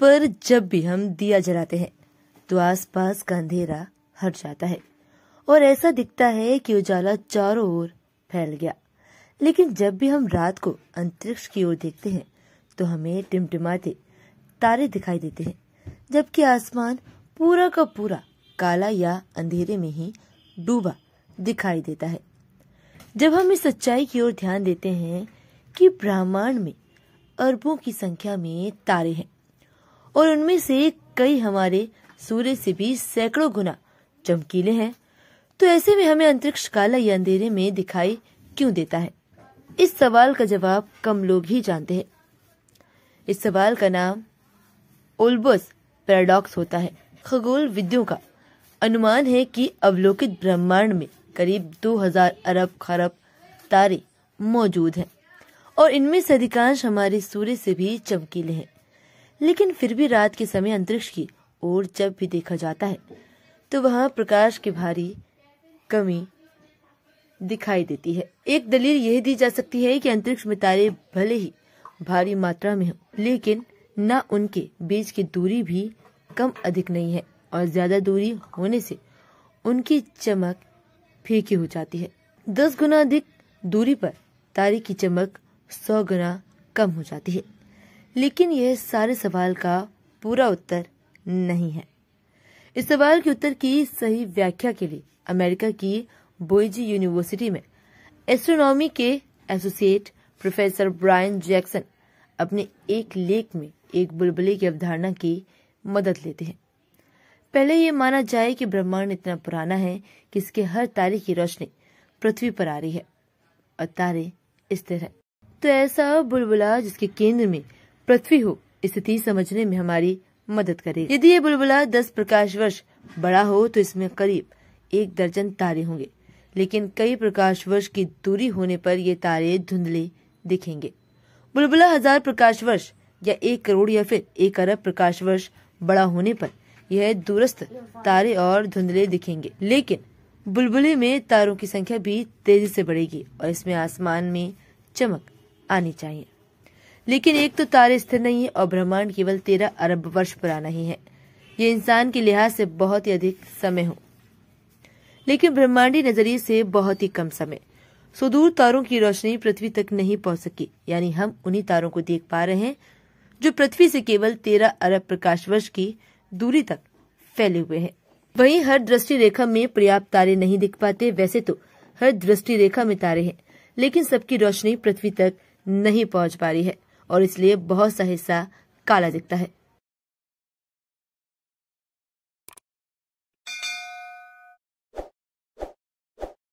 पर जब भी हम दिया जलाते हैं तो आसपास का अंधेरा हट जाता है और ऐसा दिखता है कि उजाला चारों ओर फैल गया लेकिन जब भी हम रात को अंतरिक्ष की ओर देखते हैं तो हमें टिमटिमाते तारे दिखाई देते हैं जबकि आसमान पूरा का पूरा काला या अंधेरे में ही डूबा दिखाई देता है जब हम इस सच्चाई की ओर ध्यान देते हैं कि ब्रह्मांड में अरबों की संख्या में तारे हैं और उनमें से कई हमारे सूर्य से भी सैकड़ों गुना चमकीले हैं तो ऐसे में हमें अंतरिक्ष काला या अंधेरे में दिखाई क्यों देता है इस सवाल का जवाब कम लोग ही जानते हैं इस सवाल का नाम ओल्बस पैराडॉक्स होता है खगोल विद्यों का अनुमान है कि अवलोकित ब्रह्मांड में करीब 2000 अरब खरब तारे मौजूद हैं और इनमें से अधिकांश हमारे सूर्य से भी चमकीले हैं लेकिन फिर भी रात के समय अंतरिक्ष की ओर जब भी देखा जाता है तो वहां प्रकाश की भारी कमी दिखाई देती है एक दलील यह दी जा सकती है कि अंतरिक्ष में तारे भले ही भारी मात्रा में हो लेकिन न उनके बीच की दूरी भी कम अधिक नहीं है और ज्यादा दूरी होने से उनकी चमक फीकी हो जाती है दस गुना अधिक दूरी पर तारे की चमक सौ गुना कम हो जाती है लेकिन यह सारे सवाल का पूरा उत्तर नहीं है इस सवाल के उत्तर की सही व्याख्या के लिए अमेरिका की बोईजी यूनिवर्सिटी में एस्ट्रोनॉमी के एसोसिएट प्रोफेसर ब्रायन जैक्सन अपने एक लेख में एक बुलबुले की अवधारणा की मदद लेते हैं पहले ये माना जाए कि ब्रह्मांड इतना पुराना है कि इसके हर तारे की रोशनी पृथ्वी पर आ रही है और तारे इस तरह तो ऐसा बुलबुला जिसके केंद्र में पृथ्वी हो स्थिति समझने में हमारी मदद करे यदि ये बुलबुला दस प्रकाश वर्ष बड़ा हो तो इसमें करीब एक दर्जन तारे होंगे लेकिन कई प्रकाश वर्ष की दूरी होने पर ये तारे धुंधले दिखेंगे बुलबुला हजार प्रकाश वर्ष या एक करोड़ या फिर एक अरब प्रकाश वर्ष बड़ा होने पर यह दूरस्थ तारे और धुंधले दिखेंगे लेकिन बुलबुले में तारों की संख्या भी तेजी से बढ़ेगी और इसमें आसमान में चमक आनी चाहिए लेकिन एक तो तारे स्थिर नहीं है और ब्रह्मांड केवल तेरह अरब वर्ष पुराना ही है ये इंसान के लिहाज से बहुत ही अधिक समय हो लेकिन ब्रह्मांडी नजरिए से बहुत ही कम समय सुदूर तारों की रोशनी पृथ्वी तक नहीं पहुंच सकी यानी हम उन्हीं तारों को देख पा रहे हैं जो पृथ्वी से केवल तेरह अरब प्रकाश वर्ष की दूरी तक फैले हुए हैं वहीं हर दृष्टि रेखा में पर्याप्त तारे नहीं दिख पाते वैसे तो हर दृष्टि रेखा में तारे हैं लेकिन सबकी रोशनी पृथ्वी तक नहीं पहुंच पा रही है और इसलिए बहुत सा हिस्सा काला दिखता है